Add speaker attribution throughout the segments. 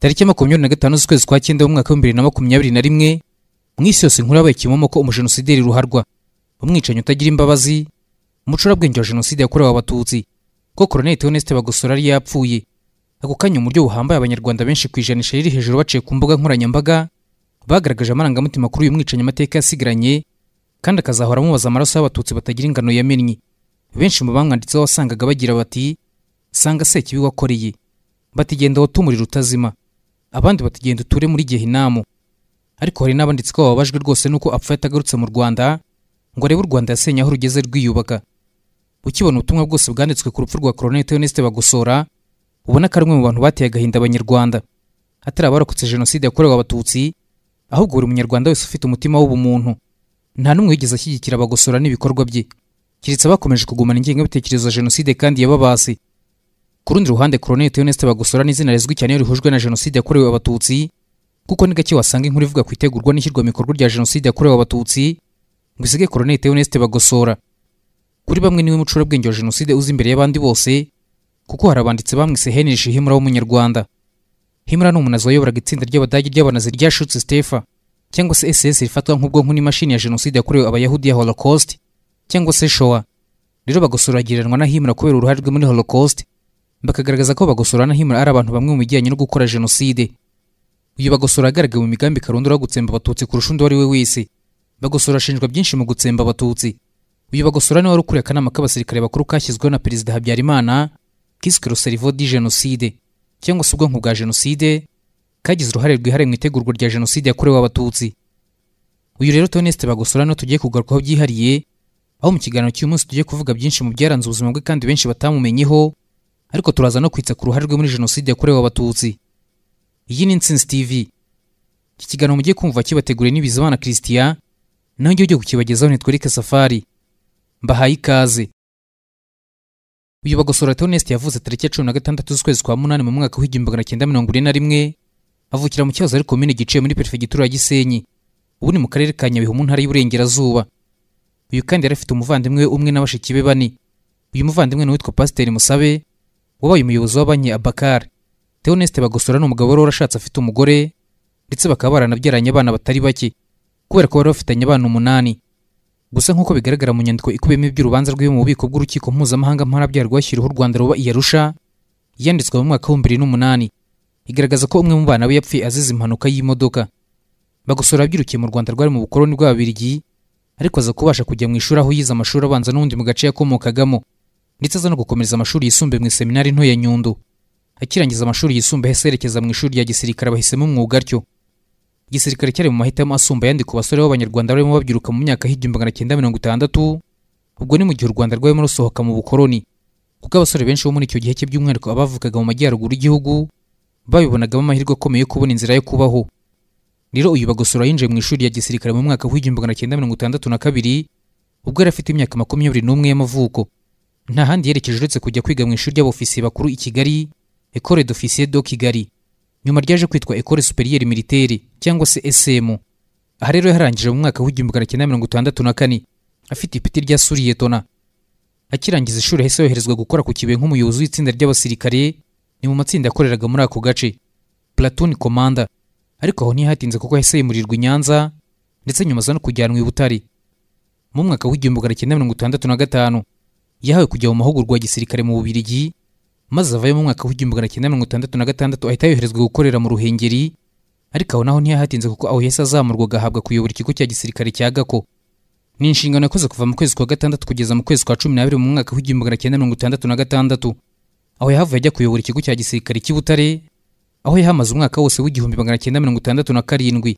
Speaker 1: tariki makumyabiri na gatanu z'ukwezi kwa cyenda mu mwaka na makumyabiri na rimwe mu isi yose inkuru yabaye kimomo ko umujenosider ruharwa umwicanyi utagira imbabazi umucurabwenge wa jenoside yakorewe abatutsi ko koroneli theoneste bagosora yari yapfuye ako kanya uburyo buhambaye abanyarwanda benshi ku ijanisha riri hejuru baciye ku mbuga nkoranyambaga bagaragaje amarangamutima kuri uyu mwicanyi amateka yasigaranye kandi akazahora amubaza amaraso y'abatutsi batagira ingano yamennye benshi mu bamwanditseho wasangaga bagira bati sanga sekibi wakoreye bati genda watumurira utazima abandi batugenda uture muri gehinamu ariko hari n'abanditsi ko bababajwe rwose n'uko apfa yatagarutse mu rwanda ngo arebe u rwanda yasenye aho rugeze rwiyubaka ukibona ubutumwa bwose bwanditswe ku rupfu rwa koroneli theoneste bagosora ubona ko ari umwe mu bantu bateye agahinda abanyarwanda atari abarokotse jenoside yakorewe abatutsi ahubwo buri munyarwanda wese ufite umutima w'ubumuntu nta n'umwe wigeze ashyigikira abagosora n'ibikorwa bye keretse bakomeje kugumana ingengabitekerezo ya jenoside kandi yababase ku rundi ruhande Colonel Theoneste Bagosora n'izina rizwi cyane rihujwe na jenoside yakorewe abatutsi kuko ni gake wasanga inkuru ivuga ku itegurwa n'ishyirwa mu rya jenoside yakorewe abatutsi ngo isige Colonel Theoneste Bagosora kuri bamwe niwe mucurabwenge wa jenoside uzi imbere y'abandi bose kuko hari abanditsi bamwise Heinrich Himmler w'umunyarwanda himura ni umunazi wayoboraga itsinda ry'abadage ry'abanazi ryashutse Stefa cyangwa se SS rifatwa nk'ubwonko n'imashini ya jenoside yakorewe abayahudi ya Holocaust cyangwa se Shoah rero bagosoragiranwa na Himmler kubera uruhare rwe muri Holocaust bakagaragaza ko bagosora na himura ari abantu bamwe mu bijyanye no gukora jenoside uyu bagosora agaragaye mu migambi karundura yo gutsemba abatutsi kurusha undi uwo ari we wese bagosora ashinjwa byinshi mu gutsemba abatutsi uyu bagosora niwe wari ukuriye akanama k'abasirikare bakuru kashyizweho na perezida habyarimana kiswe roservo di jenoside cyangwa se ubwonko bwa jenoside kagize uruhare rwihariye mu itegurwa rya jenoside yakorewe abatutsi uyu rero toneste bagosora niwe tugiye kugarukaho byihariye aho mu kiganiro cy'uyu munsi tugiye kuvuga byinshi mu byaranze ubuzima bwe kandi benshi batamumenyeho ariko turaza no kwitsa ku ruhare rwe muri jenoside yakorewe abatutsi iyi ni insinzi tv iki kiganiro mugiye kumva kibateguriye n'ibizabana christian naho ujye kukibagezaho ntitwereke safari mbahaye ikaze uyu bagosora tonest yavuze tariki ya cumi na gatandatu z'ukwezi kwa munani mu mwaka w'igihumbi magana cyenda mirongo ine na rimwe avukira mu cyahoze ari komine giciye muri perefegitura ya gisenyi ubu ni mu karere ka nyabihu mu ntara y'uburengerazuba uyu kandi yari afite umuvandimwe umwe na bashiki bane uyu muvandimwe ni uwitwa pasiteri musabe wabaye umuyobozi wa banki abakari theo bagosora ni umugabo wari warashatse afite umugore ndetse bakaba baranabyaranye abana batari bake kubera ko bari bafitanye abana umunani gusa nk'uko bigaragara mu nyandiko ikubiyemo iby'urubanza rwiwe mu bubiko bw'urukiko mpuzamahanga mpanabyaha rwashyiriweho u rwanda ruba i yanditswe mu mwaka w'ibihumbi bibiri n'umunani igaragaza ko umwe mu bana we yapfuye azize impanuka y'imodoka bagosora abyirukiye mu rwanda rwari mu bukoroni bw'ababirigi ariko aza kubasha kujya mu ishuri aho yize amashuri abanza n'ubundi mu gace yakomokagamo ndetse aza no gukomereza amashuri yisumbuye mu iseminari nto ya nyundo akirangiza amashuri yisumbuye ahise yerekeza mu ishuri rya gisirikare bahisemo umwuga atyo igisirikare cyari mu mahitamo asumba ayandi ku basore b'abanyarwanda barimo babyiruka mu myaka y'igihumbi magana cyenda mirongo itandatu ubwo ni mu gihe u rwanda rwarimo rusohoka mu bukoroni kuko abasore benshi bo muri icyo gihe cye by'umwihariko abavukaga mu majyaruguru y'igihugu babibonagamo amahirwe akomeye yo kubona inzira yo kubaho rero uyu bagosora yinjiye mu ishuri rya gisirikare mu mwaka w'igihumbi magana cyenda mirongo itandatu na kabiri ubwo yari afite imyaka makumyabiri n'umwe y'amavuko nta handi yerekeje uretse kujya kwiga mu ishuri ry'abofisiye bakuru i kigali ekore dofisiye do kigali nyuma ryaje kwitwa ekore superiyeri militeri cyangwa se esemu aha rero yarangije mu mwaka w'igihumbi magana cyenda mirongo itandatu na kane afite ipeti rya suriyetona akirangiza ishuri yahise yoherezwa gukora ku kibuye nk'umuyobozi w'itsinda ry'abasirikare ni mu matsinda yakoreraga muri ako gace platoon commander ariko aho ntihatinze kuko yahise yimurirwa i nyanza ndetse nyuma aza no kujyanwa i butare mu mwaka w'igihumbi magana cyenda mirongo itandatu na gatanu yahawe kujya mu mahugurwa ya gisirikare mu bubirigi maze avayo mu mwaka w'igihumbi magana cyenda mirongo itandatu na gatandatu ahita yoherezwa gukorera mu ruhengeri ariko aho naho ntiyahatinze kuko aho yahise azamurwa agahabwa kuyobora ikigo cya gisirikare cya gako ni inshingano yakoze kuva mu kwezi kwa gatandatu kugeza mu kwezi kwa cumi n'abiri mu mwaka w'igihumbi magana cyenda mirongo itandatu na gatandatu aho yahavuye ajya kuyobora ikigo cya gisirikare cy'i butare aho yahamaze umwaka wose w'igihumbi magana cyenda mirongo itandatu na karindwi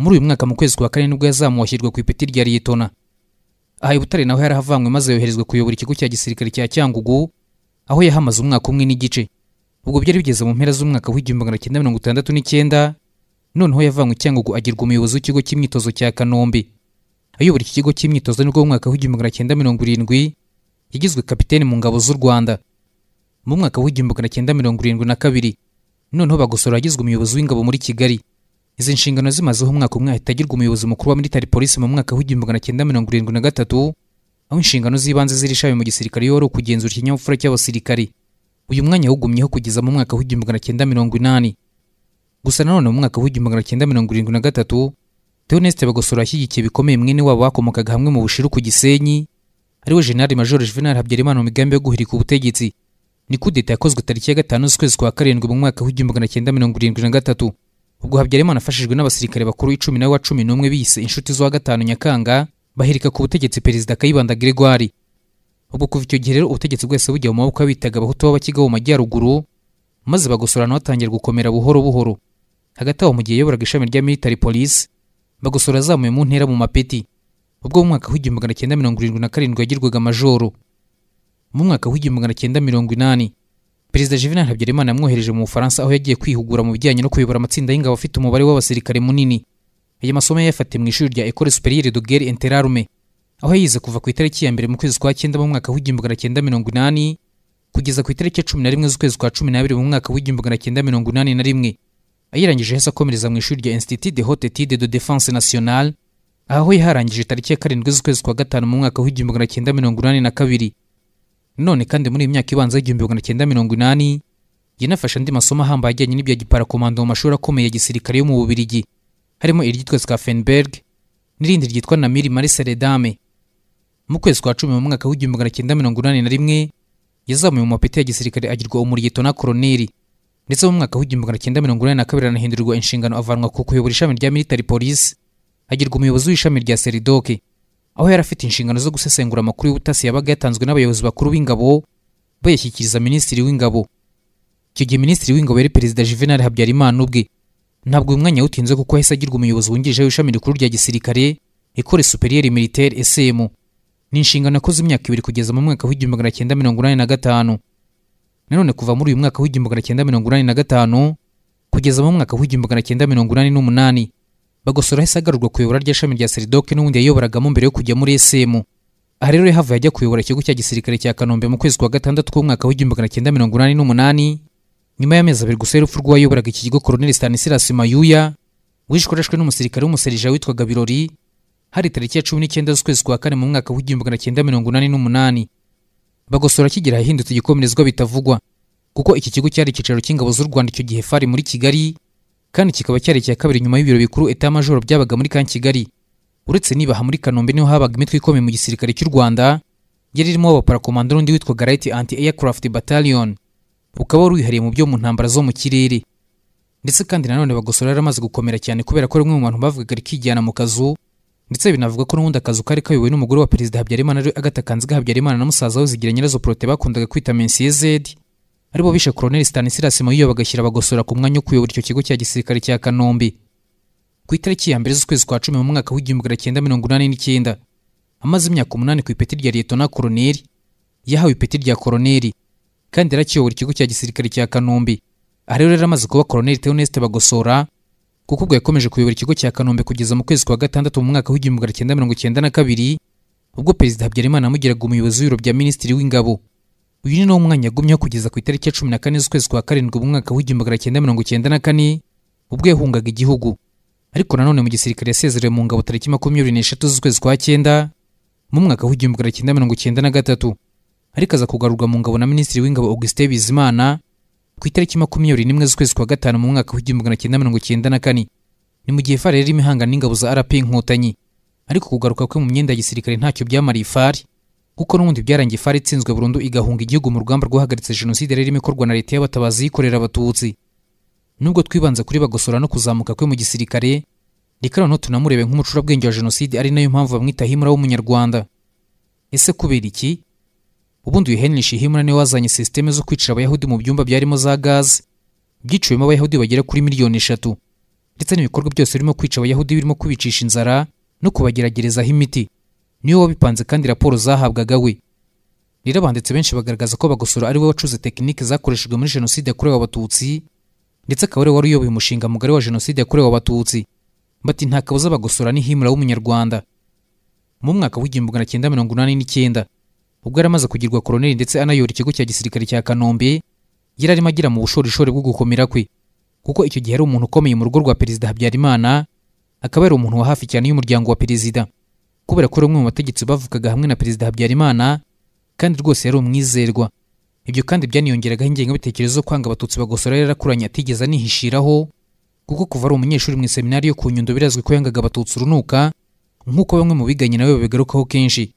Speaker 1: muri uyu mwaka mu kwezi kwa kane nibwo yazamuwe ashyirwa ku ipeti rya liyetona aha i butare naho yarahavanywe maze yoherezwa kuyobora ikigo cya gisirikare cya cyangugu aho yahamaze umwaka umwe n'igice ubwo byari bigeze mu mpera z'umwaka w'igihumbi magana cyenda mirongo itandatu n'icyenda noneho yavanywe cyangugu agirwa umuyobozi w'ikigo cy'imyitozo cya kanombe ayobora iki kigo cy'imyitozo nibwo mu mwaka w'igihumbi magana cyenda mirongo irindwi yagizwe kapitene mu ngabo z'u rwanda mu mwaka w'igihumbi magana cyenda mirongo irindwi na kabiri noneho bagosora yagizwe umuyobozi w'ingabo muri kigali izi nshingano zimazeho umwaka umwe ahita agirwa umuyobozi mukuru wa military polisi mu mwaka w'igihumbi magana cyenda mirongo irindwi na gatatu aho inshingano z'ibanze z'iri shami mu gisirikare yari ukugenzura ikinyabupfura cy’abasirikare uyu mwanya wugumyeho kugeza mu mwaka w'igihumbi magana cyenda mirongo inani gusa nanone mu mwaka w'igihumbi magana cyenda mirongo irindwi na gatatu Theoneste Bagosora ashyigikiye bikomeye mwene wabo bakomokaga hamwe mu Bushiru ku Gisenyi ariwe General Major Juvenal Habyarimana mu migambi yo guhirika ubutegetsi ni kudeta yakozwe tariki ya gatanu z'ukwezi kwa karindwi mu mwaka w'igihumbi magana cyenda mirongo irindwi na gatatu ubwo habyarimana afashijwe n'abasirikare bakuru icumi na wa cumi n'umwe bise inshuti z'uwa gatanu nyakanga bahirika ku butegetsi perezida kayibanda gregoire ubwo kuva icyo gihe rero ubutegetsi bwese bujya mu maboko y'abitaga abahutu b'abakiga mu majyaruguru maze bagosorana batangira gukomera buhoro buhoro hagati aho mu gihe yayoboraga ishami rya military police bagosora azamuye mu ntera mu mapeti ubwo mu mwaka w'igihumbi magana cyenda mirongo irindwi na karindwi yagirwaga majoro mu mwaka w'igihumbi magana cyenda mirongo inani perezida juvenal habyarimana yamwohereje mu bufaransa aho yagiye kwihugura mu bijyanye no kuyobora amatsinda y'ingabo afite umubare w'abasirikare munini aya masomo yayafatiye mu ishuri rya ecole supérieure de guerre interarume aho yayize kuva ku itariki ya mbere mu kwezi kwa cyenda mu mwaka w'igihumbi magana cyenda mirongo inani kugeza ku itariki ya cumi na rimwe z'ukwezi kwa cumi n'abiri mu mwaka w'igihumbi magana cyenda mirongo inani na rimwe ayirangije ahise akomereza mu ishuri rya institut de haute étude de défense nationale aho yaharangije tariki ya karindwi z'ukwezi kwa gatanu mu mwaka w'igihumbi magana cyenda mirongo inani na kabiri none kandi muri iyi myaka ibanza y'igihumbi magana cyenda mirongo inani yanafashe andi masomo ahambaye ajyanye n'ibya giparakomando mu mashuri akomeye ya gisirikare yo mu bubirigi harimo iryitwa skaffenberg n'irindi ryitwa namiri marisere dame mu kwezi kwa cumi mu mwaka w'igihumbi magana cyenda mirongo inani na rimwe yazamuye mu mapeti ya gisirikare agirwa umuryeto na koroneri ndetse mu mwaka w'igihumbi magana cyenda mirongo inani na kabiri anahindurirwa inshingano avanwa ku kuyobora ishami rya military polisi agirwa umuyobozi w'ishami rya seridoke aho yari afite inshingano zo gusesengura amakuru y'ubutasi yabaga yatanzwe n'abayobozi bakuru b'ingabo bayashyikiriza minisitiri w'ingabo icyo gihe minisitiri w'ingabo yari perezida juvenal habyarimana ubwe ntabwo uyu mwanya yawutinze kuko yahise agirwa umuyobozi wungirije w'ishami rikuru rya gisirikare ikore superiere militaire sm ni inshingano yakoze imyaka ibiri kugeza mu mwaka w'igihumbi magana cyenda mirongo inani na gatanu nanone kuva muri uyu mwaka w'igihumbi magana cyenda mirongo inani na gatanu kugeza mu mwaka w'igihumbi magana cyenda mirongo inani n'umunani bagosora ahise agarurwa kuyobora ry'ishami rya seridoke n'ubundi yayoboragamo mbere yo kujya muri esemu aha rero yahavuye ajya kuyobora ikigo cya gisirikare cya kanombe mu kwezi kwa gatandatu k'umwaka w'igihumbi magana cyenda mirongo inani n'umunani nyuma y'amezi abiri gusa y'urupfu rw'uwayoboraga iki kigo koroneli stanislas mayuya wishwe arashwe n'umusirikare w'umuserija witwaga birori hari tariki ya cumi n'icyenda z'ukwezi kwa kane mu mwaka w'igihumbi magana cyenda mirongo inani n'umunani bagosora kigera ahahindutse igikomerezwa bitavugwa kuko iki kigo cyari icyicaro cy'ingabo z'u rwanda icyo gihe fari muri kigali kandi kikaba cyari icya kabiri nyuma y'ibiro bikuru eta majoro byabaga muri kan kigali uretse nibaha muri kanombe niho habaga imitwe ikomeye mu gisirikare cy'u rwanda yari irimo abaparakomando n'undi witwa garayiti anti aircraft battalion ukaba wari wihariye mu byo mu ntambara zo mu kirere ndetse kandi nanone bagosora amaze gukomera cyane kubera ko rimwe mu bantu bavugaga rikijyana mu kazu ndetse binavuga ko n'ubundi akazu kari kayobowe n'umugore wa perezida habyarimana ari agatakanziga habyarimana na musaza we zigira nyirazo porote bakundaga kwita mensiyezedi aribo bishe Colonel Stanislas Muyiyo bagashyira bagosora ku mwanya ukuyobora icyo kigo cya gisirikare cya Kanombe ku itariki ya mbere z'ukwezi kwa cumi mu mwaka w'igihumbi magana cyenda mirongo inani n'icyenda amaze imyaka umunani ku ipeti rya na Colonel yahawe ipeti rya Colonel kandi yarakiyobora ikigo cya gisirikare cya Kanombe aha rero yari amaze kuba Colonel Theoneste Bagosora kuko ubwo yakomeje kuyobora ikigo cya Kanombe kugeza mu kwezi kwa gatandatu mu mwaka w'igihumbi magana cyenda mirongo cyenda na kabiri ubwo Perezida Habyarimana yamugiraga umuyobozi w'ibiro bya Minisitiri w'Ingabo uyu ni wo mwanya kugeza ku itariki ya cumi na kane z'ukwezi kwa karindwi mu mwaka w'igihumbi magana cyenda mirongo cyenda na kane ubwo yahungaga igihugu ariko nanone mu gisirikare yasezerewe mu ngabo tariki makumyabiri n'eshatu z'ukwezi kwa cyenda mu mwaka w'igihumbi magana cyenda mirongo cyenda na gatatu ariko aza kugarurwa mu ngabo na minisitiri w'ingabo augustin bizimana ku itariki makumyabiri n'imwe z'ukwezi kwa gatanu mu mwaka w'igihumbi magana cyenda mirongo cyenda na kane ni mu gihe far yari imihangana n'ingabo za rp inkotanyi ariko kugaruka kwe mu myenda ya gisirikare ntacyo byamariye fari kuko n'ubundi byarangiye fari itsinzwe burundu igahunga igihugu mu rugamba rwahagaritse jenoside rero ikorwa na leta y'abatabazi yikorera abatutsi nubwo twibanze kuri bagosora no kuzamuka kwe mu gisirikare reka noneho tunamurebe nk'umucurabwenge wa jenoside ari nayo mpamvu bamwita himura w'umunyarwanda ese kubera iki ubundi uyu henrishi himura niwe wazanye sisiteme zo kwicira abayahudi mu byumba byarimo za gaze byiciwemo abayahudi bagera kuri miliyoni eshatu ndetse n'ibikorwa byose birimo kwica abayahudi birimo kubicisha inzara no kubageragerezaho imiti niwe wabipanze kandi raporo zahabwaga we rero abanditsi benshi bagaragaza ko bagosora ari we wacuze tekinike zakoreshejwe muri jenoside yakorewe abatutsi ndetse akaba ariwe wari uyoboye umushinga mugari wa jenoside yakorewe abatutsi bati nta kabuza bagosora n'ihimura w'umunyarwanda mu mwaka w'igihumbi magana cyenda mirongo inani n'icyenda ubwo yari amaze kugirwa koroneli ndetse anayora ikigo cya gisirikare cya kanombe yari arimo agira mu bushorishori bwo gukomera kwe kuko icyo gihe yari umuntu ukomeye mu rugo rwa perezida habyarimana akaba yari umuntu wa hafi cyane y'umuryango wa perezida kubera ko ari mu bategetsi bavugaga hamwe na perezida habyarimana kandi rwose yari umwizerwa ibyo kandi byaniyongeragaho ingengabitekerezo zo kwanga abatutsi bagosora yari yarakuranye atigeze anihishiraho kuko kuva ari umunyeshuri mu iseminari yo ku nyundo birazwi ko yangaga abatutsi urunuka nk'uko bamwe mu biganye nawe babigarukaho kenshi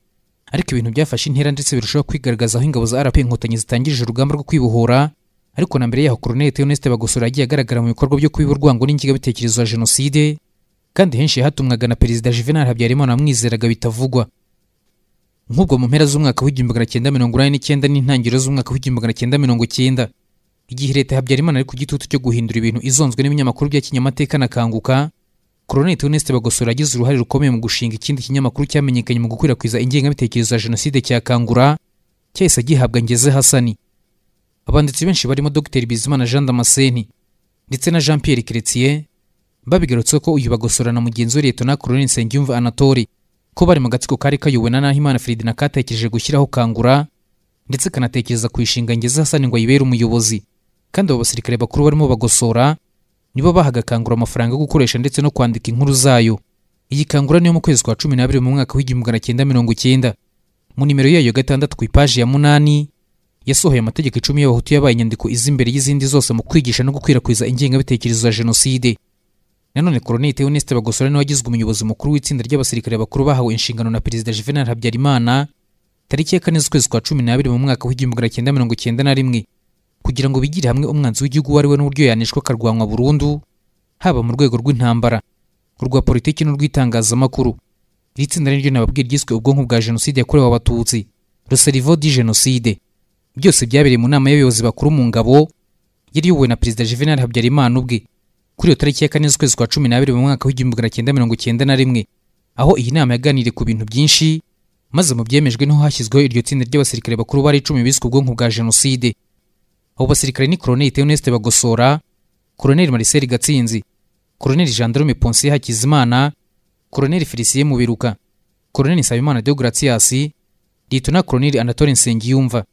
Speaker 1: ariko ibintu byafashe intera ndetse birushaho kwigaragaza aho ingabo za rp inkotanyi zitangirije urugamba rwo kwibohora ariko na mbere yaho koroneli theoneste bagosora yagiye agaragara mu bikorwa byo kubiba urwango n'ingengabitekerezo ya jenoside kandi henshi hatumwaga na perezida juvenal habyarimana wamwizeraga bitavugwa nk'ubwo mu mpera z'umwaka w'igihumbi magana cyenda mirongo inani n'icyenda n'intangiriro z'umwaka w'igihumbi magana cyenda mirongo icyenda igihe leta habyarimana ari ku gitutu cyo guhindura ibintu izonzwe n'ibinyamakuru bya kinyamateka na kanguka koloneli tuneste bagosora yagize uruhare rukomeye mu gushinga ikindi kinyamakuru cyamenyekanye mu gukwirakwiza ingengabitekerezo ya jenoside cya kangura cyahise gihabwa ngeze hasani abanditsi benshi barimo dr bizimana jean damascene ndetse na jean pierre keretier babigarutse ko uyu bagosora na mugenzi we na Colonel Nsengiyumva Anatole ko bari mu gatsiko kari kayobowe na Nahimana Fridina katekereje gushyiraho kangura ndetse kanatekereza ku ishinga ngeze Hassan ngo ayibere umuyobozi kandi abo basirikare bakuru barimo bagosora nibo bahaga kangura amafaranga yo gukoresha ndetse no kwandika inkuru zayo iyi kangura niyo mu kwezi kwa cumi n'abiri mu mwaka w'igihumbi magana cyenda mirongo cyenda mu nimero yayo gatandatu ku ipaji ya munani yasohoye amategeko icumi y'abahutu yabaye inyandiko izi y'izindi zose mu kwigisha no gukwirakwiza ingengabitekerezo ya jenoside nanone koroneli theo neste bagosora niwe wagizwe umuyobozi mukuru w'itsinda ry'abasirikare bakuru bahawe inshingano na perezida juvenal habyarimana tariki ya kane z'ukwezi kwa cumi n'abiri mu mwaka w'igihumbi magana cyenda mirongo cyenda na rimwe kugira ngo bigire hamwe umwanzi w'igihugu uwo ari we n'uburyo yanishwa akarwanwa burundu haba mu rwego rw'intambara urwa politiki n'urw'itangazamakuru iri tsinda ni ryo ryiswe ubwonko bwa jenoside yakorewe abatutsi ruserivo di jenoside byose byabereye mu nama y'abayobozi bakuru mu ngabo yari iyobowe na perezida juvenal habyarimana ubwe kuri iyo tariki ya kane z'ukwezi kwa cumi n'abiri mu mwaka w'igihumbi magana cyenda mirongo cyenda na rimwe aho iyi nama yaganiriye ku bintu byinshi maze mu byemejwe niho hashyizweho iryo tsinda ry'abasirikare bakuru bari icumi biswe ubwonko bwa jenoside abo basirikare ni koroneli teoneste bagosora koroneli mariseli gatsinzi koroneli jandarume ponsiyo hakizimana koroneli felisiye mubiruka koroneli nsabimana deogratias litona koroneli anatole nsengiyumva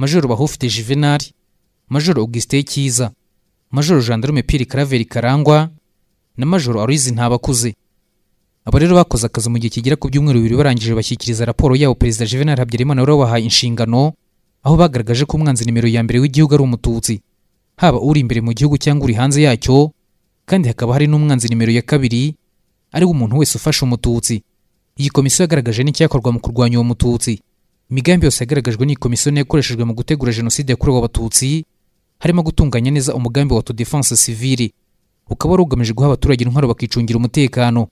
Speaker 1: majoro bahufite juvenal majoro augustin cyiza majoro jandarume piri karaveri karangwa na majoro arizi ntabakuze abo rero bakoze akazi mu gihe kigera ku byumweru bibiri barangije bashyikiriza raporo yabo perezida juvenal habyarimana wari wabahaye inshingano aho bagaragaje ko umwanzi nimero ya mbere w'igihugu ari umututsi haba uri imbere mu gihugu cyangwa uri hanze yacyo kandi hakaba hari n'umwanzi nimero ya kabiri ari we umuntu wese ufashe umututsi iyi komisiyo yagaragaje n'icyakorwa mu kurwanya uwo mututsi imigambi yose yagaragajwe n'iyi komisiyo yakoreshejwe mu gutegura jenoside yakorewe abatutsi harimo gutunganya neza umugambi wa defense sivili ukaba wari ugamije guha abaturage intwaro bakicungira umutekano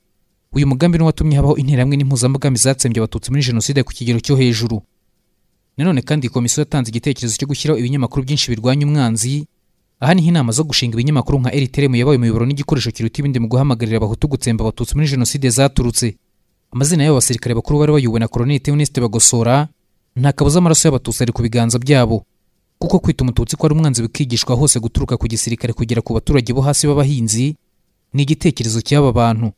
Speaker 1: uyu mugambi niwo watumye habaho interahamwe n'impuzamugambi zatsembye abatutsi muri jenoside ku kigero cyo hejuru nanone kandi komisiyo yatanze igitekerezo cyo gushyiraho ibinyamakuru byinshi birwanya umwanzi aha niho inama zo gushinga ibinyamakuru nka eritrm yabaye umuyoboro n'igikoresho kiruta ibindi mu guhamagarira abahutu gutsemba abatutsi muri jenoside zaturutse amazina y'abo basirikare bakuru bari bayobowe na koloneli theoneste bagosora nta kabuza amaraso y'abatutsi ari ku biganza byabo kuko kwita umututsi ko ari umwanzi bikigishwa hose guturuka ku gisirikare kugera ku baturage bo hasi b'abahinzi ni igitekerezo cy'aba bantu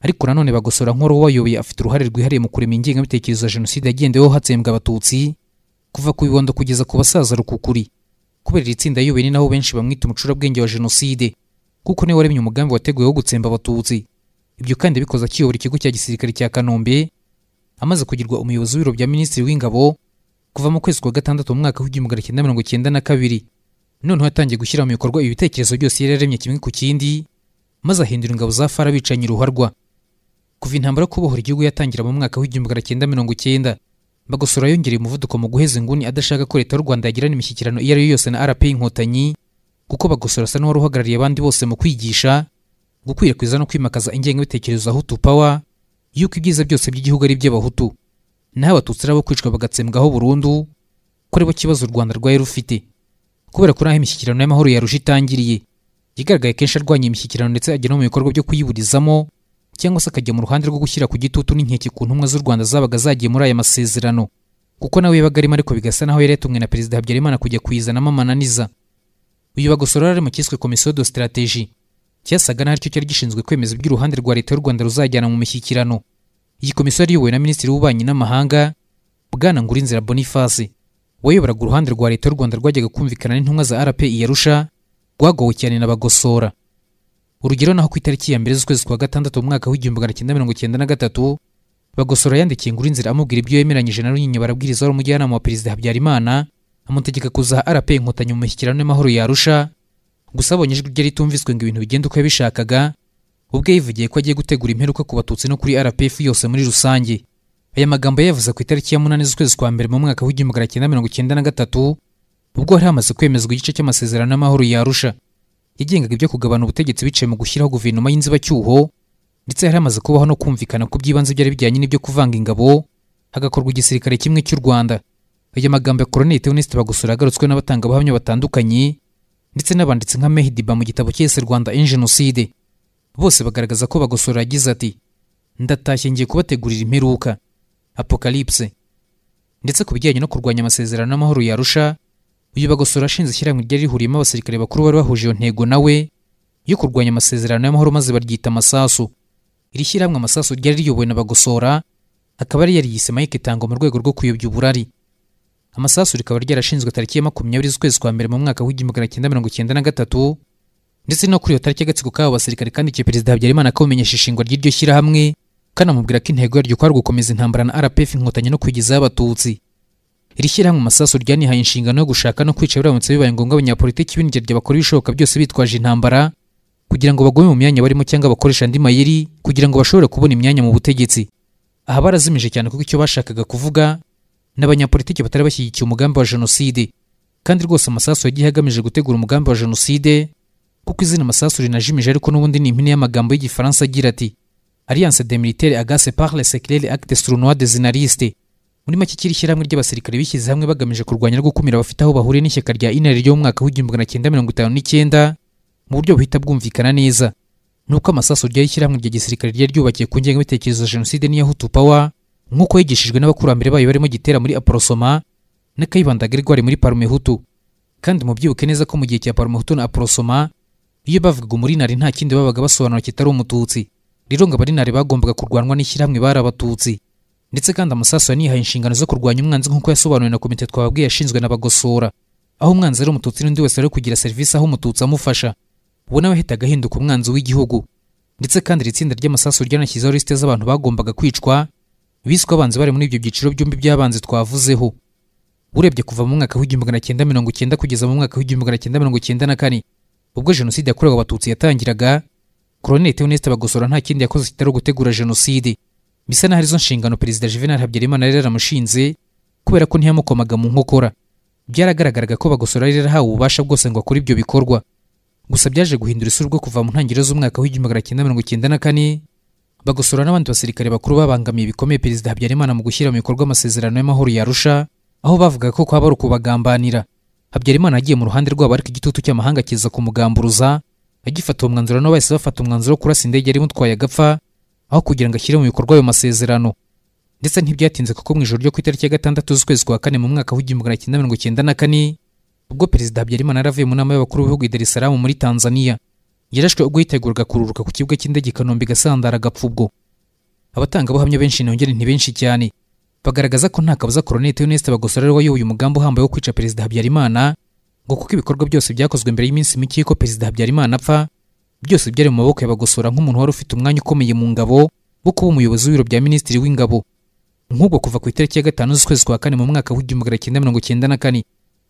Speaker 1: ariko nanone bagosora nk'uwo wayoboye afite uruhare rwihariye mu kurema ingengabitekerezo ya jenoside yagendeweho hatsembwa abatutsi kuva ku bibondo kugeza ku basaza rukukuri kubera iri tsinda yayoboye ni naho benshi bamwita umucurabwenge wa jenoside kuko niwe waremye umugambi wateguwe wo gutsemba abatutsi ibyo kandi bikoze akiyobora ikigo cya gisirikare cya kanombe amaze kugirwa umuyobozi w'ibiro bya minisitiri w'ingabo kuva mu kwezi kwa gatandatu mu mwaka w'igihumbi magana cyenda mirongo cyenda na kabiri noneho yatangiye gushyira mu bikorwa ibitekerezo byose yari yaremye kimwe ku kindi maze ahindura ingabo za fara bicanyi uruharwa kuva intambara yo kubohora igihugu yatangira mu mwaka w'igihumbi magana cyenda mirongo cyenda bagosora yongereye umuvuduko mu guheza inguni adashaka ko leta y'u rwanda yagirana imishyikirano iyo ari yo yose na rp inkotanyi kuko bagosora asa n'uwari uhagarariye abandi bose mu kwigisha gukwirakwiza no kwimakaza ingengabitekerezo ahutu pawa yuko ibyiza byose by'igihugu ari iby'abahutu naho abatutsi ari abo kwicwa bagatsembwaho burundu ko aribo kibazo u rwanda rwari rufite kubera ko n'aho imishyikirano y'amahoro yarusha itangiriye yigaragaye kenshi arwanya imishyikirano ndetse ajya no mu bikorwa byo kuyiburizamo cyangwa se akajya mu ruhande rwo gushyira ku gitutu n'inkeke ku ntumwa z'u rwanda zabaga zagiye muri aya masezerano kuko nawe yabaga arimo ariko bigasa naho yari yatumwe na perezida habyarimana kujya kuyizanamo amananiza uyu bagosora yari mu cyiswe komisiyo do sitarateji cyasaga n'aho aricyo cyari gishinzwe kwemeza iby'uruhande rwa leta y'u rwanda ruzajyana mu mishyikirano iyi komisiyo iyobowe na minisitiri w'ububanyi n'amahanga bwana Ngurinzira Boniface wayoboraga uruhande rwa leta y'u Rwanda rwajyaga kumvikana n'intumwa za RPI Arusha rwagowe cyane na bagosora urugero naho ku itariki ya mbere z'ukwezi kwa gatandatu mu mwaka w'igihumbi magana cyenda mirongo cyenda na gatatu bagosora yandikiye Ngurinzira amubwira ibyo yemeranyije na runyinya barabwiriza wari umujyanama wa perezida Habyarimana amutegeka kuzaha RP inkotanyi mu mishyikirano y'amahoro ya gusa abonye ijwi rye ritumviswe ngo ibintu bigenda uko yabishakaga ubwe yivugiye ko agiye gutegura imperuka ku batutsi no kuri rpf yose muri rusange aya magambo yayavuze ku itariki ya munani z'ukwezi kwa mbere mu mwaka w'igihumbi magana cyenda mirongo icyenda na gatatu ubwo hari hamaze kwemezwa igice cy'amasezerano n’amahoro yarusha yagengaga ibyo kugabana ubutegetsi biciye mu gushyiraho guverinoma y'inzibacyuho ndetse hari hamaze kubaho no kumvikana ku by'ibanze byari bijyanye n'ibyo kuvanga ingabo hagakorwa igisirikare kimwe cy'u rwanda aya magambo ya koloneli theoneste bagusura yagarutswe n'abatangabuhamya batandukanye ndetse n'abanditsi nka Mehidiba mu gitabo cyese rwanda en jenoside bose bagaragaza ko bagosora yagize ati ndatashye ngiye kubategurira imperuka apokalipse ndetse ku bijyanye no kurwanya amasezerano n'amahoro yarusha uyu bagosora ashinze ishyirahamwe ryari rihuriyemo abasirikare bakuru bari bahuje iyo ntego nawe yo kurwanya amasezerano y'amahoro maze baryita amasasu iri shyirahamwe amasasu ryari riyobowe na bagosora akaba ari yariyise Mike Tango mu rwego rwo kuyobya uburari amasasu rikaba ryarashinzwe tariki ya makumyabiri z'ukwezi kwa mbere mu mwaka w'igihumbi magana cyenda mirongo cyenda na gatatu ndetse no kuri iyo tariki agatsiko k'abo basirikare kandikiye perezida habyarimana kabumenyesha ishingwa ry'iryo shyirahamwe kanamubwira ko intego yaryo kwari gukomeza intambara na rpf inkotanyi no kwigezaho abatutsi iri shyirahamwe masasu ryanihaye inshingano yo gushaka no kwica biramutse bibaye ngombwa abanyapolitiki b'ingeri bakora ibishoboka byose bitwaje intambara kugira ngo bagome mu myanya barimo cyangwa bakoresha andi mayeri kugira ngo bashobore kubona imyanya mu butegetsi aha barazimije cyane kuko icyo bashakaga kuvuga n'abanyapolitiki batari bashyigikiye umugambi wa jenoside kandi rwose amasasu yagiye agamije gutegura umugambi wa jenoside kuko izina amasasu rinajimije ariko n'ubundi ni impine y'amagambo y'igifaransa agira ati alliance de militaire agace par le acte sur de zinariste muri make kiri ishyirahamwe ry'abasirikare bishyize hamwe bagamije kurwanya no gukumira abafite aho bahuriye n'ishyaka rya inari ry’umwaka mu mwaka w'igihumbi magana cyenda mirongo itanu n'icyenda mu buryo buhita bwumvikana neza nuko amasasu rya ishyirahamwe rya gisirikare ryari ryubakiye ku ngengabitekerezo ya jenoside n'iya hutu power nk'uko yigishijwe n'abakurambere bayo barimo gitera muri aporosoma na kayibanda gregoire muri parume hutu kandi mubyibuke neza ko mu gihe cya parume hutu na aporosoma iyo bavugaga umurinari nta kindi babaga basobanura kitari umututsi rero ngo abarinari bagombaga kurwanwa n'ishyirahamwe bari abatutsi ndetse kandi amasaso yanihaye inshingano zo kurwanya umwanzi nk'uko yasobanuwe na komite twababwiye yashinzwe n'abagosora aho umwanzi ari umututsi n'undi wese ari kugira serivisi aho umututsi amufasha ubu nawe ahitaga ahinduka umwanzi w'igihugu ndetse kandi iri tsinda ry'amasaso ryanashyizeho lisite z'abantu bagombaga kwicwa biswe abanzi bari muri ibyo byiciro byombi by'abanzi twavuzeho urebye kuva mu mwaka w'igihumbi magana cyenda mirongo icyenda kugeza mu mwaka w'igihumbi magana cyenda mirongo icyenda na kane ubwo jenoside yakorewe abatutsi yatangiraga koroneli theoneste bagosora nta kindi yakoze kitari ugutegura jenoside bisa n'aho arizo nshingano perezida juvenal habyarimana yari yaramushinze kubera ko ntiyamukomaga mu nkokora byaragaragaraga ko bagosora yari yarahawe ububasha bwose ngo akore ibyo bikorwa gusa byaje guhindura isura ubwo kuva mu ntangiriro z'umwaka w'igihumbi magana cyenda mirongo icyenda na kane bagosora n'abandi basirikare bakuru babangamiye bikomeye perezida habyarimana mu gushyira mu bikorwa amasezerano y'amahoro yarusha aho bavuga ko kwaba ari ukubagambanira habyarimana yagiye mu ruhande rwabo ariko igitutu cy'amahanga kiza kumugamburuza agifata uwo mwanzuro nabo bahise bafata umwanzuro wo kurasa indege yari imutwaye agapfa aho kugira ngo ashyire mu bikorwa ayo masezerano ndetse ntibyatinze kuko mu ijoro ryo ku itariki ya gatandatu z'ukwezi kwa kane mu mwaka w'igihumbi magana cyenda mirongo icyenda na kane ubwo perezida habyarimana yaravuye mu nama y'abakuru b'ibihugu i darisaramu muri tanzania yarashwe ubwo yiteguraga kururuka ku kibuga cy'indege i kanombe gasandara gapfa ubwo abatangabuhamya benshi nongere ntibenshi cyane bagaragaza ko nta kabuza Colonel Theoneste Bagosora wayoboye uyu uhambaye wo kwica Perezida Habyarimana ngo kuko ibikorwa byose byakozwe mbere y'iminsi mike y'uko Perezida Habyarimana apfa byose byari mu maboko ya Bagosora nk'umuntu wari ufite umwanya ukomeye mu ngabo wo kuba umuyobozi w'ibiro bya Minisitiri w'Ingabo nk'ubwo kuva ku itariki ya gatanu z'ukwezi kwa kane mu mwaka w'igihumbi magana cyenda mirongo cyenda na kane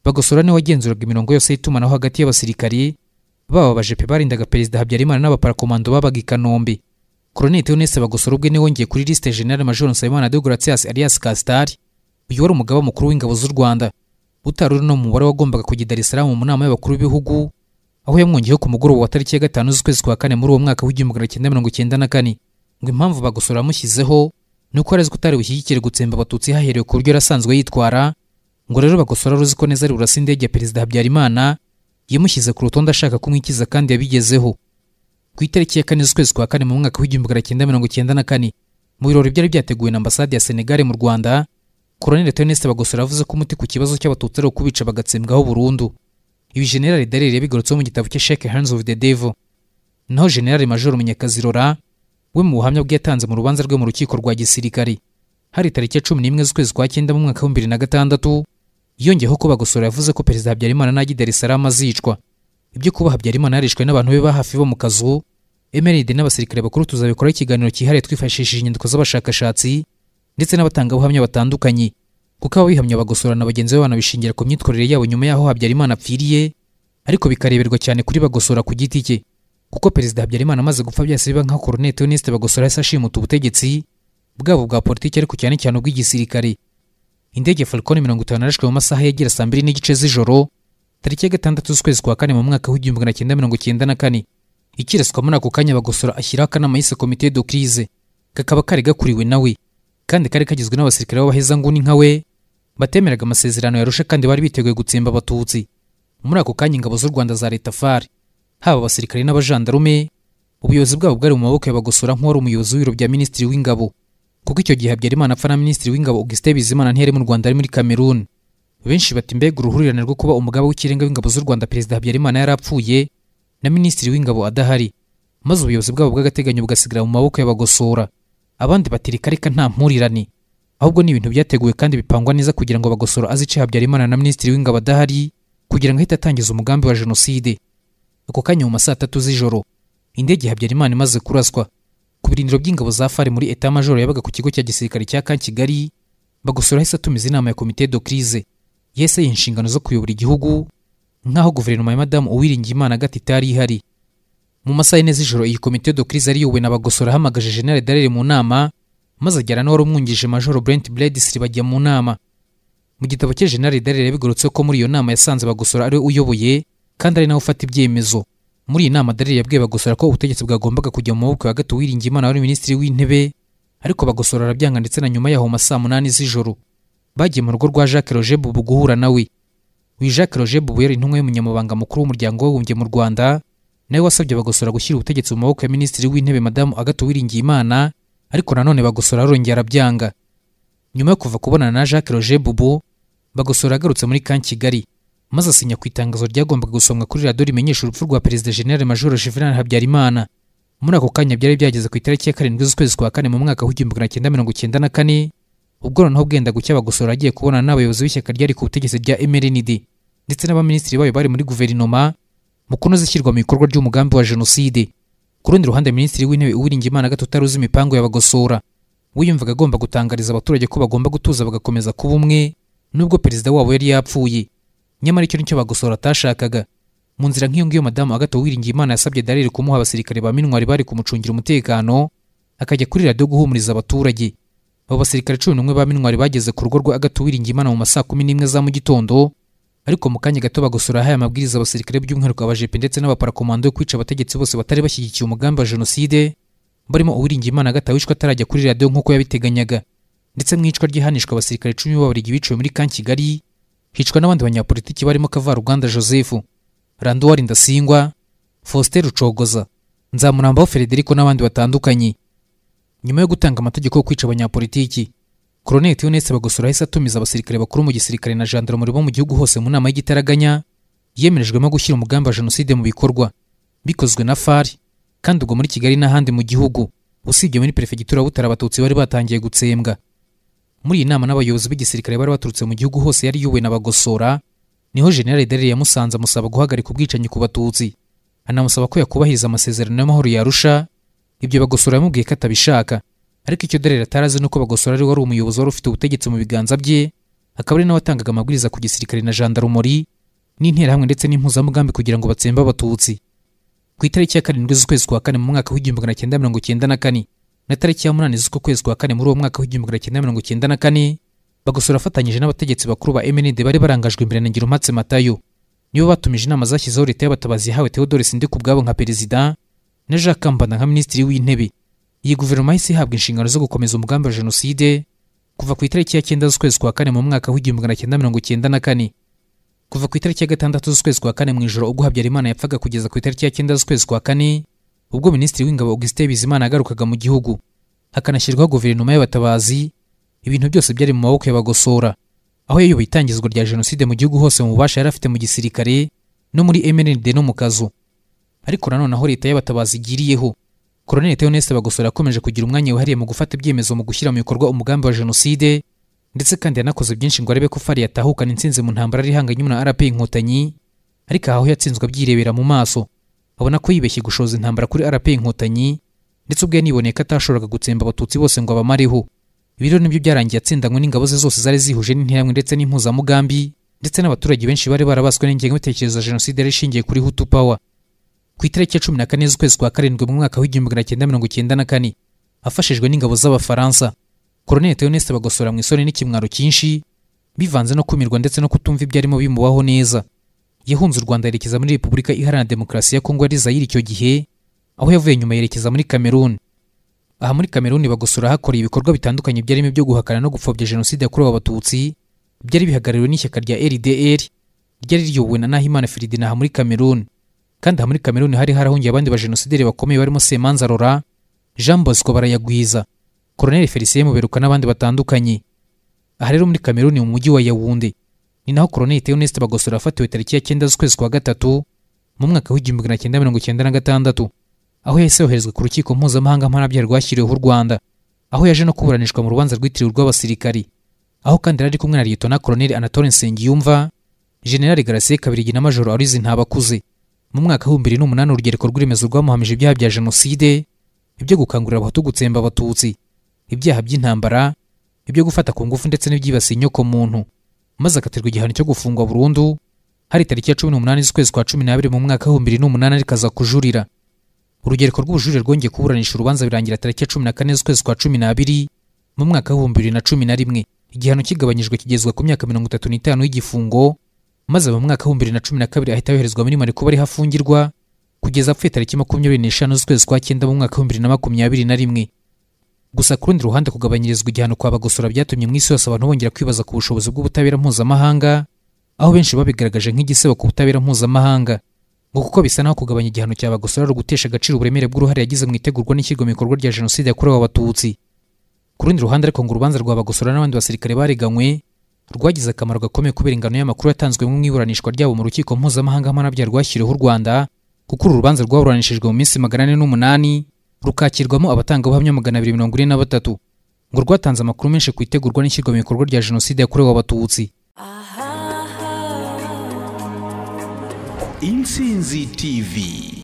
Speaker 1: Bagosora niwe wagenzuraga imirongo yose y'itumanaho hagati y'abasirikari baba abajepe barindaga Perezida Habyarimana n'abaparakomando babaga i Kanombe Colonel Theoneste Bagosora ubwe niwe wongeye kuri liste General Major Nsabimana de alias Castari uyu wari umugaba mukuru w'ingabo z'u Rwanda utari uri no mu mubare wagombaga kujya Dar es mu nama y'abakuru b'ibihugu aho yamwongeyeho ku mugoroba wa tariki ya gatanu z'ukwezi kwa kane muri uwo mwaka w'igihumbi magana cyenda mirongo icyenda na kane ngo impamvu Bagosora yamushyizeho ni uko arezi ko utari bushyigikire gutsemba abatutsi haherewe ku buryo yari yitwara ngo rero Bagosora ruzi ko neza ari burasa indege Perezida Habyarimana yamushyize ku rutonde ashaka kumwikiza kandi yabigezeho ku itariki ya kane z'ukwezi kwa kane mu mwaka w'igihumbi magana cyenda mirongo icyenda na kane mu birori byari byateguwe na ambasade ya senegare mu rwanda koroneli teneste bagosora yavuze ko umuti ku kibazo cy'abatutsi ari ukubica bagatsembwaho burundu ibi generali darire yabigarutseho mu gitabo cye sheke hands of the devil naho generali major munyakazi rora we mu buhamya bwe yatanze mu rubanza rwe mu rukiko rwa gisirikare hari tariki ya cumi n'imwe z'ukwezi kwa cyenda mu mwaka w'ibihumbi bibiri na gatandatu yongeyeho ko bagosora yavuze ko perezida habyarimana najya dar es azicwa ibyo kuba habyarimana yarishwe n'abantu be ba hafi bo mu kazu emeride n'abasirikare bakuru tuzabikoraho ikiganiro cyihariye twifashishije inyandiko z'abashakashatsi ndetse n'abatangabuhamya batandukanye kuko bagosora na bagenzi be banabishingira ku myitwarire yabo nyuma y'aho habyarimana apfiriye ariko bikareberwa cyane kuri bagosora ku giti cye kuko perezida habyarimana amaze gupfa byahise biba nka koronete onesite bagosora yahise ashimuta ubutegetsi bwabo bwa politiki ariko cyane cyane ubw'igisirikare indege falcon mirongo itanu yarashwe mu masaha yagera saa mbiri n'igice z'ijoro tariki ya gatandatu z'ukwezi kwa kane mu mwaka w'igihumbi magana cyenda mirongo cyenda na kane ikiraswa muri ako kanya bagosora ashyiraho akanama yise komite do kirize kakaba kari gakuriwe nawe kandi kari kagizwe n'abasirikare b'abahezanguni nka we batemeraga amasezerano yarusha kandi bari biteguye gutsemba abatutsi muri ako kanya ingabo z'u rwanda za leta fari haba abasirikare n'abajandarume ubuyobozi bwabo bwari mu maboko ya bagosora nk'uwari umuyobozi w'ibiro bya minisitiri w'ingabo kuko icyo gihe habyarimana apfa na minisitiri w'ingabo augustin bizimana ntiyari mu rwanda ari muri kameruni benshi bati mbega uruhurirane rwo kuba umugabo w'ikirenga w'ingabo z'u rwanda perezida habyarimana yarapfuye na minisitiri w'ingabo adahari maze ubuyobozi bwabo bw'agateganyo bugasigara mu maboko y'abagosora abandi batirika reka nta mpurirane ahubwo ni ibintu byateguwe kandi bipangwa neza kugira ngo bagosora icyo habyarimana na minisitiri w'ingabo adahari kugira ngo ahite atangiza umugambi wa jenoside ako kanya mu masaa tatu z'ijoro indege habyarimana imaze kuraswa ku birindiro by'ingabo za fari muri eta majoro yabaga ku kigo cya gisirikare cya ka kigali bagosora ahise atumiza inama ya komite do kirize yese inshingano zo kuyobora igihugu nk'aho guverinoma ya madamu uwiringiyimana agati itari ihari mu masaha y'ine z'ijoro iyi komite do crise ariyobowe na bagosora ahamagaje general darere mu nama maze ajyana n'uwari umwungirije majoro brent bledisli bajya mu nama mu gitabo cye general darere yabigorotse ko muri iyo nama yasanze bagosora ariwe uyoboye kandi ari nawe ufata ibyemezo muri iyi nama darere yabwiye bagosora ko ubutegetsi bwagombaga kujya mu maboko ya gato uwiringiyimana wari minisitiri w'intebe ariko bagosora arabyanga ndetse na nyuma yaho mu masaa munani z'ijoro bagiye mu rugo rwa jacques roger bubu guhura nawe uyu jacques roger buweri y'umunyamabanga mukuru w'umuryango w'abibumbye mu rwanda nawe wasabye bagosora gushyira ubutegetsi mu maboko ya minisitiri w'intebe madamu agato wiringiye imana ariko nanone bagosora arongera arabyanga nyuma yo kuva kubonana na jacques roger bubu bagosora agarutse muri kan kigali maze asinya ku itangazo ryagombaga gusomwa kuri radiyo rimenyesha urupfu rwa perezida General Major juvenal habyarimana muri ako kanya byari byageze ku itariki ya karindwi z'ukwezi kwa kane mu mwaka w'igihumbi magana cyenda mirongo cyenda na kane ubwo noneho bwenda gucya bagosora agiye kubona n'abayobozi b'ishyaka ryari ku butegetsi rya MRND ndetse n'abaminisitiri bayo bari muri guverinoma mu kunoza ishyirwa mu bikorwa ry'umugambi wa jenoside ku rundi ruhande minisitiri w'intebe uwiringiyimana gato utaruzi imipango y'abagosora wiyumvaga agomba gutangariza abaturage ko bagomba gutuza bagakomeza kuba umwe nubwo perezida wabo yari yapfuye nyamara icyo nicyo bagosora atashakaga mu nzira nk'iyo ngiyo madamu agato uwiringiyimana yasabye darire kumuha abasirikare ba mintwari bari kumucungira umutekano akajya kuri radiyo guhumuriza abaturage abo basirikare cumi n'umwe ba mintwari bageze ku rugo rwa agatu wiringimana mu masaa kumi n'imwe za mu gitondo ariko mu kanya gato bagosora aya mabwiriza abasirikare by'umwihariko abajepe ndetse n'abaparakomando yo kwica abategetsi bose batari bashyigikiye umugambi wa jenoside barimo uwiringimana agata wishwe atarajya kuri radiyo nk'uko yabiteganyaga ndetse mu icwa ryihanishwa abasirikare cumi b'abarigi biciwe muri kan kigali hicwa n'abandi banyapolitiki barimo kavaruganda joseph randuwari ndasingwa faustin rucogoza nzamurambaho frederico n'abandi batandukanye nyuma yo gutanga amategeko yo kwica abanyapolitiki koroneli tuyonetse bagosora ahise atumiza abasirikare bakuru mu gisirikare na jandarumuri bo mu gihugu hose mu nama y'igitaraganya yemerejwemo gushyira umugambi wa jenoside mu bikorwa bikozwe na fari kandi ubwo muri kigali n'ahandi mu gihugu usibye muri perefegitura butara abatutsi bari batangiye gutsembwa muri iyi nama n'abayobozi b'igisirikare bari baturutse mu gihugu hose yari yuwe na bagosora niho generale darire yamusanze amusaba guhagarika ubwicanyi ku batutsi anamusaba ko yakubahiriza amasezerano y'amahoro yarusha ibyo bagosora yamubwiye ko atabishaka ariko icyo derera atarazi ni uko bagosora ari wari umuyobozi wari ufite ubutegetsi mu biganza bye akaba ari nawe watangaga amabwiriza ku gisirikare na jandarumori n'interahamwe ndetse n'impuzamugambi kugira ngo batsembe abatutsi ku itariki ya karindwi z'ukwezi kwa kane mu mwaka w'igihumbi magana cyenda mirongo cyenda na kane na tariki ya munani z'uko kwa kane muri uwo mwaka w'igihumbi magana cyenda mirongo cyenda na kane bagosora afatanyije n'abategetsi bakuru ba MND bari barangajwe imbere na Ngirumpatse Matayo nibo batumije inama zashyizeho leta y'abatabazi yahawe Theodore Sindikubwabo nka perezida na jacques kambana nka minisitiri w'intebe iyi guverinoma y'isi ihabwa inshingano zo gukomeza umugambi wa jenoside kuva ku itariki ya cyenda z'ukwezi kwa kane mu mwaka w'igihumbi magana cyenda mirongo cyenda na kane kuva ku itariki ya gatandatu z'ukwezi kwa kane mu ijoro ubwo habyarimana yapfaga kugeza ku itariki ya cyenda z'ukwezi kwa kane ubwo minisitiri w'ingabo augustin bizimana yagarukaga mu gihugu hakanashyirwaho guverinoma y'abatabazi ibintu byose byari mu maboko y'abagosora aho yayoboye itangizwa rya jenoside mu gihugu hose mu bubasha yari afite mu gisirikare no muri mnd no mu kazu ariko nanone aho leta y'abatabazi igiriyeho koroneli theoneste bagosora yakomeje kugira umwanya wihariye mu gufata ibyemezo mu gushyira mu bikorwa umugambi wa jenoside ndetse kandi yanakoze byinshi ngo arebe ko fari yatahukana intsinzi mu ntambara ari ihanganye na rp inkotanyi ariko aho yatsinzwe abyirebera mu maso abona ko yibeshye gushoza intambara kuri rp inkotanyi ndetse ubwe yaniboneye ko atashoboraga gutsemba abatutsi bose ngo abamareho ibiro nibyo byarangiye atsindanywe n'ingabo ze zose zari zihuje n'interahamwe ndetse n'impuzamugambi ndetse n'abaturage benshi bari barabaswe n'ingengabitekerezo ya jenoside yari ishingiye kuri hutu pawa ku itariki ya cumi na kane z'ukwezi kwa karindwi mu mwaka w'igihumbi magana cyenda mirongo icyenda na kane afashijwe n'ingabo z'abafaransa koroneli teoneste bagosora mu isoni n'ikimwaro cyinshi bivanze no kumirwa ndetse no kutumva ibyo arimo bimubaho neza yahunze u rwanda yerekeza muri repubulika iharanira demokarasi ya kongo ari zayiri icyo gihe aho yavuye nyuma yerekeza muri kameruni aha muri kameruni bagosora hakoreye ibikorwa bitandukanye byarimo ibyo guhakana no gupfobya jenoside yakorewe abatutsi byari bihagarariwe n'ishyaka rya rdr ryari riyobowe na nahimana aha muri kameruni kandi aha muri kameruni hari harahungiye abandi bajenosideri bakomeye barimo semanza rora jean bosco barayagwiza koroneli felicien muberuka n'abandi batandukanye aha rero muri kameruni mu mujyi wa yawunde ni naho koroneli theoneste bagosora yafatiwe tariki ya cyenda z'ukwezi kwa gatatu mu mwaka w'igihumbi magana cyenda mirongo cyenda na gatandatu aho yahise yoherezwa ku rukiko mpuzamahanga mpanabyaha rwashyiriweho u rwanda aho yaje no kuburanishwa mu rubanza rwitiriwe urw'abasirikari aho kandi yari ari kumwe na na koroneli anatole nsengiyumva generali garasiye kabirigi na majoro arizi ntabakuze mu mwaka w'ibihumbi bibiri n'umunani urugereko rw'iremezo rwamuhamije ibyaha bya jenoside ibyo gukangurira abahutu gutsemba abatutsi ibyaha by'intambara ibyo gufata ku ngufu ndetse n'ibyibasiye inyoko muntu maze akatirwa igihano cyo gufungwa burundu hari tariki ya cumi n'umunani z'ukwezi kwa cumi n'abiri mu mwaka w'ibihumbi bibiri n'umunani rikaza kujurira urugereko rw'ubujurire rwongeye kuburanisha urubanza birangira tariki ya cumi na kane z'ukwezi kwa cumi n'abiri mu mwaka w'ibihumbi bibiri na cumi na rimwe igihano kigabanyijwe kigezwa ku myaka mirongo itatu n'itanu y'igifungo maze mu mwaka w'ibihumbi bibiri na cumi na kabiri ahita yoherezwa muri mari kuba ariho afungirwa kugeza ku itariki makumyabiri n'eshanu z'ukwezi kwa cyenda mu mwaka w'ibihumbi bibiri na makumyabiri na rimwe gusa ku rundi ruhande kugabanyirizwa igihano kwa bagosora byatumye mu isi yose abantu bongera kwibaza ku bushobozi bw'ubutabera mpuzamahanga aho benshi babigaragaje nk'igisebo ku butabera mpuzamahanga ngo kuko bisa naho kugabanya igihano cya bagosora ari ugutesha agaciro uburemere bw'uruhare yagize mu itegurwa n'ishyirwa mu bikorwa rya jenoside yakorewe abatutsi ku rundi ruhande ariko ngo urubanza rwa bagosora n'abandi basirikare bareganywe rwagize akamaro gakomeye kubera ingano y'amakuru yatanzwe mu iburanishwa ryabo mu rukiko mpuzamahanga mpanabyaha rwashyiriweho u rwanda kuko uru rubanza rwaburanishijwe mu minsi magana ane n'umunani rukakirwamo abatangabuhamya magana abiri mirongo ine na batatu ngo rwatanze amakuru menshi ku itegurwa n'ishyirwa mu bikorwa rya jenoside yakorewe abatutsi Insinzi TV